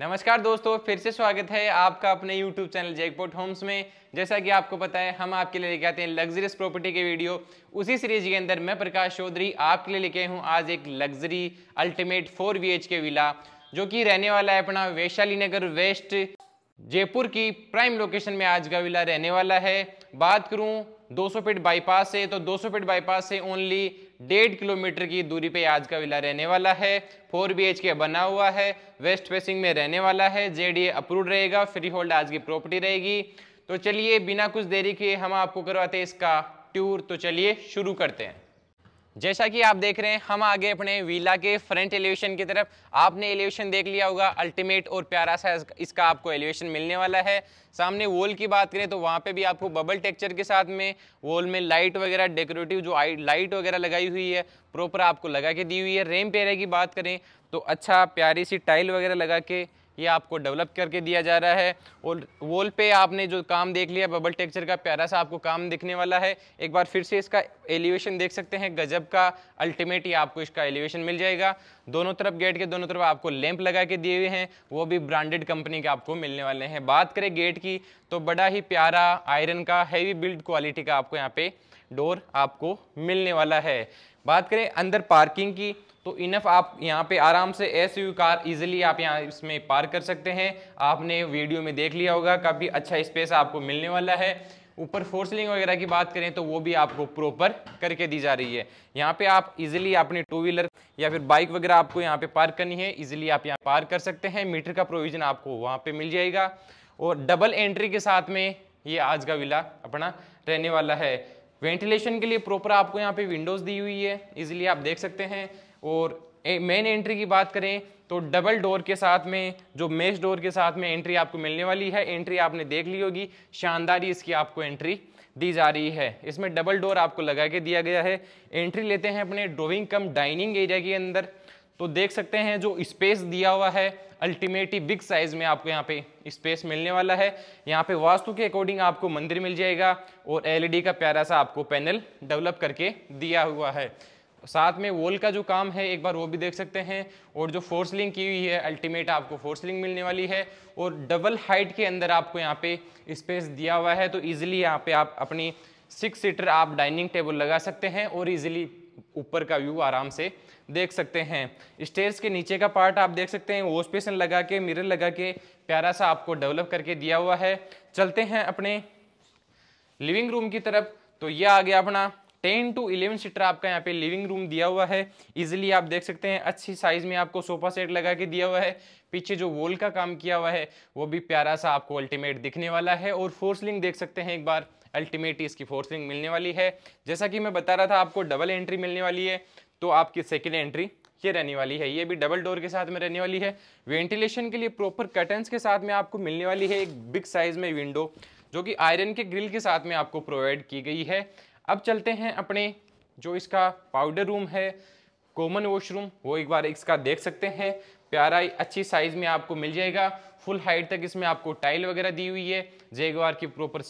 नमस्कार दोस्तों फिर से स्वागत है आपका अपने YouTube चैनल जैकपॉट होम्स में जैसा कि आपको पता है हम आपके लिए लेके आते हैं लग्जरियस प्रॉपर्टी के वीडियो उसी सीरीज के अंदर मैं प्रकाश चौधरी आपके लिए लेके हूँ आज एक luxury ultimate four B K villa जो कि रहने वाला है अपना वैशाली नगर वेस्ट जयपुर की प्राइम लोकेशन में आज का विला रहने वाला है बात करूँ 200 फीट बाईपास से तो 200 फीट बाईपास से ओनली डेढ़ किलोमीटर की दूरी पे आज का विला रहने वाला है फोर बी के बना हुआ है वेस्ट फेसिंग में रहने वाला है जेडीए अप्रूव रहेगा फ्री होल्ड आज की प्रॉपर्टी रहेगी तो चलिए बिना कुछ देरी के हम आपको करवाते हैं इसका टूर तो चलिए शुरू करते हैं जैसा कि आप देख रहे हैं हम आगे अपने वीला के फ्रंट एलिवेशन की तरफ आपने एलिवेशन देख लिया होगा अल्टीमेट और प्यारा सा इसका आपको एलिवेशन मिलने वाला है सामने वॉल की बात करें तो वहाँ पे भी आपको बबल टेक्चर के साथ में वॉल में लाइट वगैरह डेकोरेटिव जो लाइट वगैरह लगाई हुई है प्रॉपर आपको लगा के दी हुई है रेम पेरे की बात करें तो अच्छा प्यारी सी टाइल वगैरह लगा के ये आपको डेवलप करके दिया जा रहा है और वॉल पे आपने जो काम देख लिया बबल टेक्चर का प्यारा सा आपको काम दिखने वाला है एक बार फिर से इसका एलिवेशन देख सकते हैं गजब का अल्टीमेट ही आपको इसका एलिवेशन मिल जाएगा दोनों तरफ गेट के दोनों तरफ आपको लैंप लगा के दिए हुए हैं वो भी ब्रांडेड कंपनी के आपको मिलने वाले हैं बात करें गेट की तो बड़ा ही प्यारा आयरन का हैवी बिल्ड क्वालिटी का आपको यहाँ पे डोर आपको मिलने वाला है बात करें अंदर पार्किंग की तो इनफ आप यहाँ पे आराम से एस कार इजिली आप यहाँ इसमें पार कर सकते हैं आपने वीडियो में देख लिया होगा काफ़ी अच्छा स्पेस आपको मिलने वाला है ऊपर फोर्सलिंग वगैरह की बात करें तो वो भी आपको प्रॉपर करके दी जा रही है यहाँ पे आप इजिली अपनी टू व्हीलर या फिर बाइक वगैरह आपको यहाँ पे पार्क करनी है इजिली आप यहाँ पार्क कर सकते हैं मीटर का प्रोविज़न आपको वहाँ पे मिल जाएगा और डबल एंट्री के साथ में ये आज का विला अपना रहने वाला है वेंटिलेशन के लिए प्रॉपर आपको यहाँ पे विंडोज़ दी हुई है इजीली आप देख सकते हैं और मेन एंट्री की बात करें तो डबल डोर के साथ में जो मेज डोर के साथ में एंट्री आपको मिलने वाली है एंट्री आपने देख ली होगी शानदारी इसकी आपको एंट्री दी जा रही है इसमें डबल डोर आपको लगा के दिया गया है एंट्री लेते हैं अपने ड्रोविंग कम डाइनिंग एरिया के अंदर तो देख सकते हैं जो स्पेस दिया हुआ है अल्टीमेटली बिग साइज में आपको यहाँ पे स्पेस मिलने वाला है यहाँ पे वास्तु के अकॉर्डिंग आपको मंदिर मिल जाएगा और एलईडी e का प्यारा सा आपको पैनल डेवलप करके दिया हुआ है साथ में वोल का जो काम है एक बार वो भी देख सकते हैं और जो फोर्स लिंक की हुई है अल्टीमेट आपको फोर्स लिंक मिलने वाली है और डबल हाइट के अंदर आपको यहाँ पे स्पेस दिया हुआ है तो ईजिली यहाँ पे आप अपनी सिक्स सीटर आप डाइनिंग टेबल लगा सकते हैं और ईजिली ऊपर का व्यू आराम से देख सकते हैं स्टेयर्स के नीचे का पार्ट आप देख सकते हैं वो स्पेस लगा के मिरर लगा के प्यारा सा आपको डेवलप करके दिया हुआ है चलते हैं अपने लिविंग रूम की तरफ तो यह आ गया अपना टेन टू इलेवन सीटर आपका यहाँ पे लिविंग रूम दिया हुआ है इजिली आप देख सकते हैं अच्छी साइज में आपको सोफा सेट लगा के दिया हुआ है पीछे जो वॉल का काम किया हुआ है वो भी प्यारा सा आपको अल्टीमेट दिखने वाला है और फोर्सलिंग देख सकते हैं एक बार अल्टीमेट इसकी फोर्सलिंग मिलने वाली है जैसा कि मैं बता रहा था आपको डबल एंट्री मिलने वाली है तो आपकी सेकेंड एंट्री ये रहने वाली है ये भी डबल डोर के साथ में रहने वाली है वेंटिलेशन के लिए प्रॉपर कटन्स के साथ में आपको मिलने वाली है एक बिग साइज में विंडो जो कि आयरन के ग्रिल के साथ में आपको प्रोवाइड की गई है अब चलते हैं अपने जो इसका पाउडर रूम है कॉमन वॉशरूम वो एक बार इसका देख सकते हैं प्यारा अच्छी साइज़ में आपको मिल जाएगा फुल हाइट तक इसमें आपको टाइल वगैरह दी हुई है जेगवार की प्रॉपर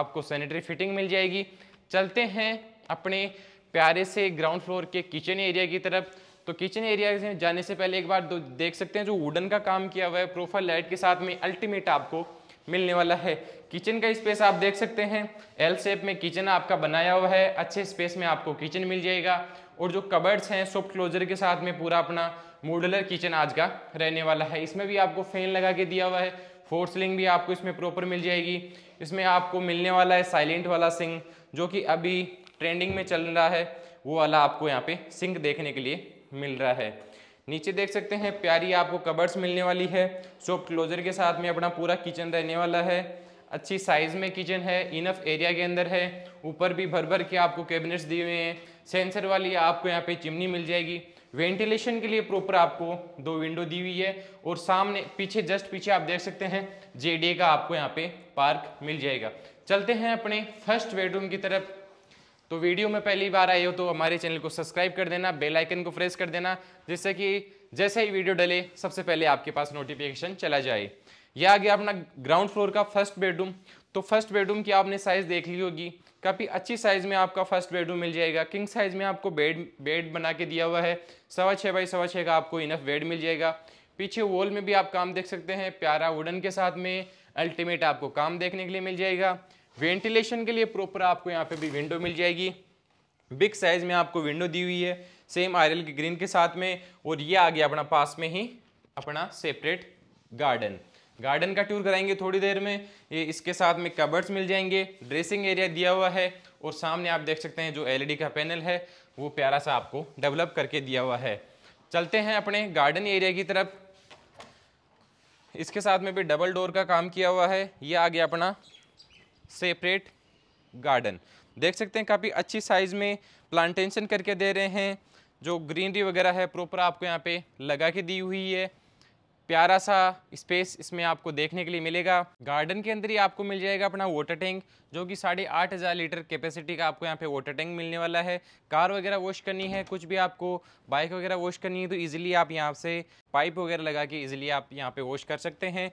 आपको सैनिटरी फिटिंग मिल जाएगी चलते हैं अपने प्यारे से ग्राउंड फ्लोर के किचन एरिया की तरफ तो किचन एरिया से जाने से पहले एक बार देख सकते हैं जो वुडन का काम किया हुआ है प्रोफाइल लाइट के साथ में अल्टीमेट आपको मिलने वाला है किचन का स्पेस आप देख सकते हैं एल शेप में किचन आपका बनाया हुआ है अच्छे स्पेस में आपको किचन मिल जाएगा और जो कबर्ड्स हैं सॉफ्ट क्लोजर के साथ में पूरा अपना मॉडलर किचन आज का रहने वाला है इसमें भी आपको फैन लगा के दिया हुआ है फोर स्लिंग भी आपको इसमें प्रॉपर मिल जाएगी इसमें आपको मिलने वाला है साइलेंट वाला सिंह जो कि अभी ट्रेंडिंग में चल रहा है वो वाला आपको यहाँ पे सिंक देखने के लिए मिल रहा है नीचे देख सकते हैं प्यारी आपको कबर्स मिलने वाली है सॉफ्ट क्लोजर के साथ में अपना पूरा किचन रहने वाला है अच्छी साइज़ में किचन है इनफ एरिया के अंदर है ऊपर भी भर भर के आपको कैबिनेट्स दिए हुए हैं सेंसर वाली आपको यहाँ पे चिमनी मिल जाएगी वेंटिलेशन के लिए प्रॉपर आपको दो विंडो दी हुई है और सामने पीछे जस्ट पीछे आप देख सकते हैं जेडीए का आपको यहाँ पे पार्क मिल जाएगा चलते हैं अपने फर्स्ट बेडरूम की तरफ तो वीडियो में पहली बार आए हो तो हमारे चैनल को सब्सक्राइब कर देना बेल आइकन को प्रेस कर देना जिससे कि जैसे ही वीडियो डले सबसे पहले आपके पास नोटिफिकेशन चला जाए यह आ गया अपना ग्राउंड फ्लोर का फर्स्ट बेडरूम तो फर्स्ट बेडरूम की आपने साइज़ देख ली होगी काफ़ी अच्छी साइज़ में आपका फर्स्ट बेडरूम मिल जाएगा किंग साइज़ में आपको बेड बेड बना के दिया हुआ है सवा छः बाई सवा छः का आपको इनफ बेड मिल जाएगा पीछे वॉल में भी आप काम देख सकते हैं प्यारा वुडन के साथ में अल्टीमेट आपको काम देखने के लिए मिल जाएगा वेंटिलेशन के लिए प्रॉपर आपको यहाँ पे भी विंडो मिल जाएगी बिग साइज़ में आपको विंडो दी हुई है सेम आर के ग्रीन के साथ में और ये आ गया अपना पास में ही अपना सेपरेट गार्डन गार्डन का टूर कराएंगे थोड़ी देर में ये इसके साथ में कबर्ड्स मिल जाएंगे ड्रेसिंग एरिया दिया हुआ है और सामने आप देख सकते हैं जो एल e का पैनल है वो प्यारा सा आपको डेवलप करके दिया हुआ है चलते हैं अपने गार्डन एरिया की तरफ इसके साथ में भी डबल डोर का काम किया हुआ है ये आ गया अपना सेपरेट गार्डन देख सकते हैं काफ़ी अच्छी साइज़ में प्लांटेशन करके दे रहे हैं जो ग्रीनरी वगैरह है प्रॉपर आपको यहाँ पे लगा के दी हुई है प्यारा सा स्पेस इसमें आपको देखने के लिए मिलेगा गार्डन के अंदर ही आपको मिल जाएगा अपना वाटर टैंक जो कि साढ़े आठ हज़ार लीटर कैपेसिटी का आपको यहाँ पे वाटर टैंक मिलने वाला है कार वगैरह वॉश करनी है कुछ भी आपको बाइक वगैरह वॉश करनी है तो इजीली आप यहाँ से पाइप वगैरह लगा के इजीली आप यहाँ पे वॉश कर सकते हैं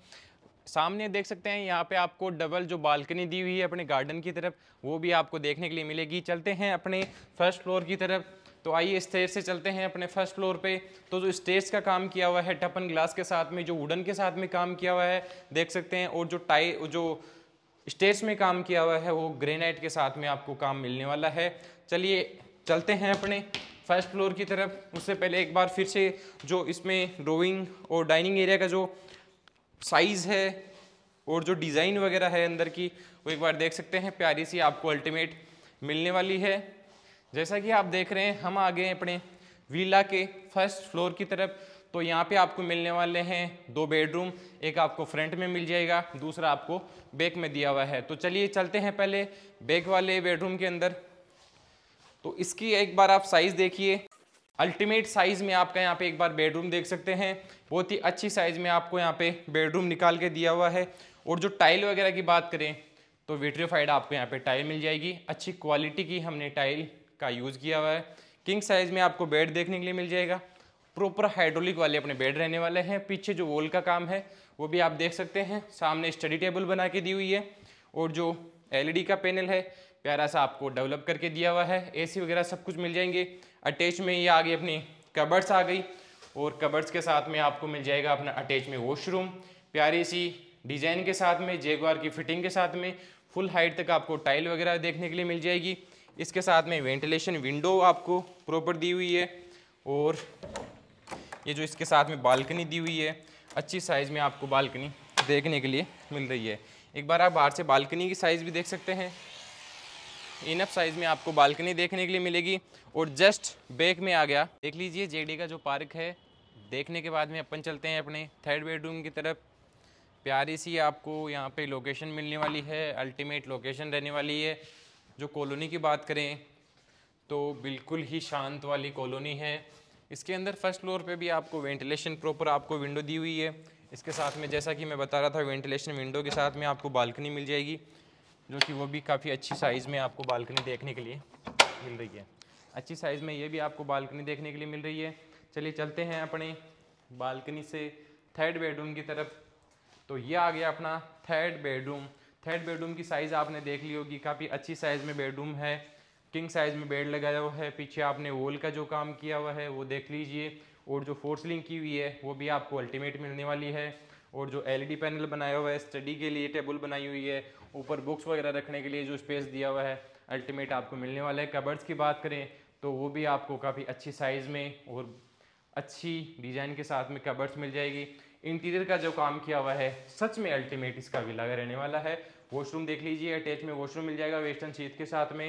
सामने देख सकते हैं यहाँ पे आपको डबल जो बालकनी दी हुई है अपने गार्डन की तरफ वो भी आपको देखने के लिए मिलेगी चलते हैं अपने फर्स्ट फ्लोर की तरफ तो आइए स्टेज से चलते हैं अपने फर्स्ट फ्लोर पे तो जो स्टेज का काम किया हुआ है टपन ग्लास के साथ में जो वुडन के साथ में काम किया हुआ है देख सकते हैं और जो टाई जो स्टेज में काम किया हुआ है वो ग्रेनाइट के साथ में आपको काम मिलने वाला है चलिए चलते हैं अपने फर्स्ट फ्लोर की तरफ उससे पहले एक बार फिर से जो इसमें ड्रोइंग और डाइनिंग एरिया का जो साइज़ है और जो डिज़ाइन वगैरह है अंदर की वो एक बार देख सकते हैं प्यारी सी आपको अल्टीमेट मिलने वाली है जैसा कि आप देख रहे हैं हम आ गए अपने वीला के फर्स्ट फ्लोर की तरफ तो यहाँ पे आपको मिलने वाले हैं दो बेडरूम एक आपको फ्रंट में मिल जाएगा दूसरा आपको बैक में दिया हुआ है तो चलिए चलते हैं पहले बैक वाले बेडरूम के अंदर तो इसकी एक बार आप साइज़ देखिए अल्टीमेट साइज़ में आपका यहाँ पे एक बार बेडरूम देख सकते हैं बहुत ही अच्छी साइज़ में आपको यहाँ पे बेडरूम निकाल के दिया हुआ है और जो टाइल वगैरह की बात करें तो विट्रीफाइड आपको यहाँ पे टाइल मिल जाएगी अच्छी क्वालिटी की हमने टाइल का यूज़ किया हुआ है किंग साइज़ में आपको बेड देखने के लिए मिल जाएगा प्रॉपर हाइड्रोलिक वाले अपने बेड रहने वाले हैं पीछे जो वॉल का काम है वो भी आप देख सकते हैं सामने स्टडी टेबल बना के दी हुई है और जो एलईडी e का पैनल है प्यारा सा आपको डेवलप करके दिया हुआ है एसी वगैरह सब कुछ मिल जाएंगे अटैच में ये आ गई अपनी कबर्ड्स आ गई और कबर्ड्स के साथ में आपको मिल जाएगा अपना अटैच में वॉशरूम प्यारी सी डिज़ाइन के साथ में जेगवार की फिटिंग के साथ में फुल हाइट तक आपको टाइल वगैरह देखने के लिए मिल जाएगी इसके साथ में वेंटिलेशन विंडो आपको प्रॉपर दी हुई है और ये जो इसके साथ में बालकनी दी हुई है अच्छी साइज़ में आपको बालकनी देखने के लिए मिल रही है एक बार आप बाहर से बालकनी की साइज़ भी देख सकते हैं इनफ साइज़ में आपको बालकनी देखने के लिए मिलेगी और जस्ट बैक में आ गया देख लीजिए जेडी का जो पार्क है देखने के बाद में अपन चलते हैं अपने थर्ड बेडरूम की तरफ प्यारी सी आपको यहाँ पे लोकेशन मिलने वाली है अल्टीमेट लोकेशन रहने वाली है जो कॉलोनी की बात करें तो बिल्कुल ही शांत वाली कॉलोनी है इसके अंदर फर्स्ट फ्लोर पे भी आपको वेंटिलेशन प्रॉपर आपको विंडो दी हुई है इसके साथ में जैसा कि मैं बता रहा था वेंटिलेशन विंडो के साथ में आपको बालकनी मिल जाएगी जो कि वो भी काफ़ी अच्छी साइज़ में आपको बालकनी देखने के लिए मिल रही है अच्छी साइज़ में ये भी आपको बालकनी देखने के लिए मिल रही है चलिए चलते हैं अपने बालकनी से थर्ड बेडरूम की तरफ तो ये आ गया अपना थर्ड बेडरूम थर्ड बेडरूम की साइज़ आपने देख ली होगी काफ़ी अच्छी साइज़ में बेडरूम है किंग साइज़ में बेड लगाया हुआ है पीछे आपने वॉल का जो काम किया हुआ है वो देख लीजिए और जो फोर्सलिंग की हुई है वो भी आपको अल्टीमेट मिलने वाली है और जो एलईडी पैनल e बनाया हुआ है स्टडी के लिए टेबल बनाई हुई है ऊपर बुक्स वगैरह रखने के लिए जो स्पेस दिया हुआ है अल्टीमेट आपको मिलने वाला है कबर्ड्स की बात करें तो वो भी आपको काफ़ी अच्छी साइज़ में और अच्छी डिज़ाइन के साथ में कबर्ड्स मिल जाएगी इंटीरियर का जो काम किया हुआ है सच में अल्टीमेट इसका भी लगा रहने वाला है वॉशरूम देख लीजिए अटैच में वॉशरूम मिल जाएगा वेस्टर्न शीत के साथ में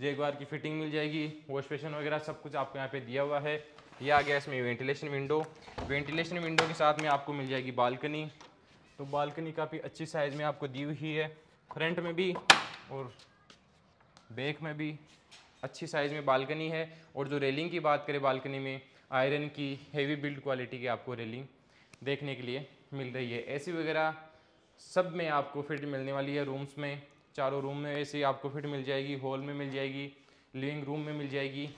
जेगवार की फिटिंग मिल जाएगी वॉश बेसन वगैरह सब कुछ आपको यहाँ पे दिया हुआ है ये आ गया इसमें वेंटिलेशन विंडो वेंटिलेशन विंडो के साथ में आपको मिल जाएगी बालकनी तो बालकनी काफ़ी अच्छी साइज़ में आपको दी हुई है फ्रंट में भी और बैक में भी अच्छी साइज़ में बालकनी है और जो रेलिंग की बात करें बालकनी में आयरन की हेवी बिल्ड क्वालिटी की आपको रेलिंग देखने के लिए मिल रही है ऐसी वगैरह सब में आपको फिट मिलने वाली है रूम्स में चारों रूम में ऐसी आपको फिट मिल जाएगी हॉल में मिल जाएगी लिविंग रूम में मिल जाएगी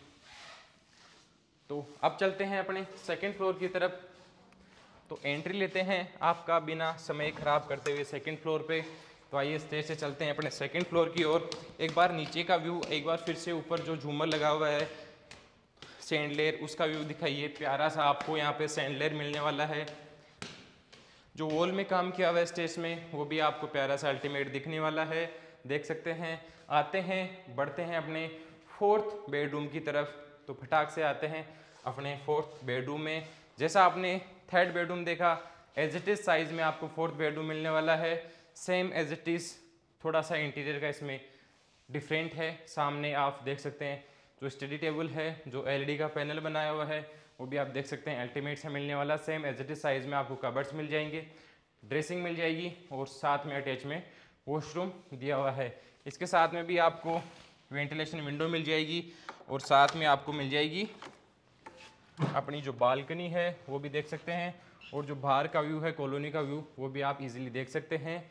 तो अब चलते हैं अपने सेकेंड फ्लोर की तरफ तो एंट्री लेते हैं आपका बिना समय ख़राब करते हुए सेकेंड फ्लोर पे तो आइए स्टेज से चलते हैं अपने सेकेंड फ्लोर की ओर एक बार नीचे का व्यू एक बार फिर से ऊपर जो झूमर लगा हुआ है सैंडलेर उसका व्यू दिखाइए प्यारा सा आपको यहाँ पे सेंडलेर मिलने वाला है जो वॉल में काम किया हुआ है स्टेज में वो भी आपको प्यारा सा अल्टीमेट दिखने वाला है देख सकते हैं आते हैं बढ़ते हैं अपने फोर्थ बेडरूम की तरफ तो फटाक से आते हैं अपने फोर्थ बेडरूम में जैसा आपने थर्ड बेडरूम देखा एज इट इज़ साइज़ में आपको फोर्थ बेडरूम मिलने वाला है सेम एज इट इज़ थोड़ा सा इंटीरियर का इसमें डिफरेंट है सामने आप देख सकते हैं जो स्टडी टेबल है जो एल e का पैनल बनाया हुआ है वो भी आप देख सकते हैं अल्टीमेट से मिलने वाला same as it is size में आपको कबर्ड्स मिल जाएंगे ड्रेसिंग मिल जाएगी और साथ में अटैच में वॉशरूम दिया हुआ है इसके साथ में भी आपको वेंटिलेशन विंडो मिल जाएगी और साथ में आपको मिल जाएगी अपनी जो बालकनी है वो भी देख सकते हैं और जो बाहर का व्यू है कॉलोनी का व्यू वो भी आप इजीली देख सकते हैं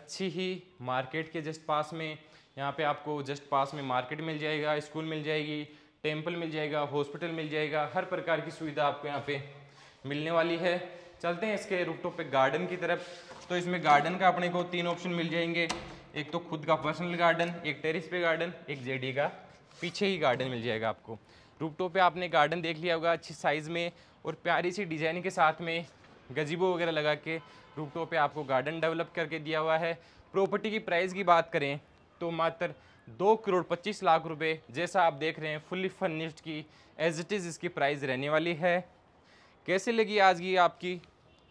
अच्छी ही मार्केट के जस्ट पास में यहाँ पे आपको जस्ट पास में मार्केट मिल जाएगा स्कूल मिल जाएगी टेम्पल मिल जाएगा हॉस्पिटल मिल जाएगा हर प्रकार की सुविधा आपको यहाँ पे मिलने वाली है चलते हैं इसके रूपटॉप पे गार्डन की तरफ तो इसमें गार्डन का अपने को तीन ऑप्शन मिल जाएंगे एक तो खुद का पर्सनल गार्डन एक टेरिस पे गार्डन एक जेडी का पीछे ही गार्डन मिल जाएगा आपको रूपटो पे आपने गार्डन देख लिया होगा अच्छी साइज़ में और प्यारी सी डिज़ाइन के साथ में गजीबो वगैरह लगा के रूपटो पे आपको गार्डन डेवलप करके दिया हुआ है प्रॉपर्टी की प्राइस की बात करें तो मात्र दो करोड़ पच्चीस लाख रुपए जैसा आप देख रहे हैं फुल्ली फर्निश्ड की एज इट इज़ इसकी प्राइस रहने वाली है कैसे लगी आज की आपकी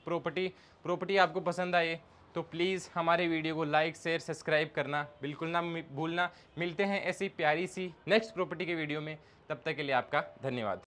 प्रॉपर्टी प्रॉपर्टी आपको पसंद आए तो प्लीज़ हमारे वीडियो को लाइक शेयर सब्सक्राइब करना बिल्कुल ना भूलना मिलते हैं ऐसी प्यारी सी नेक्स्ट प्रॉपर्टी के वीडियो में तब तक के लिए आपका धन्यवाद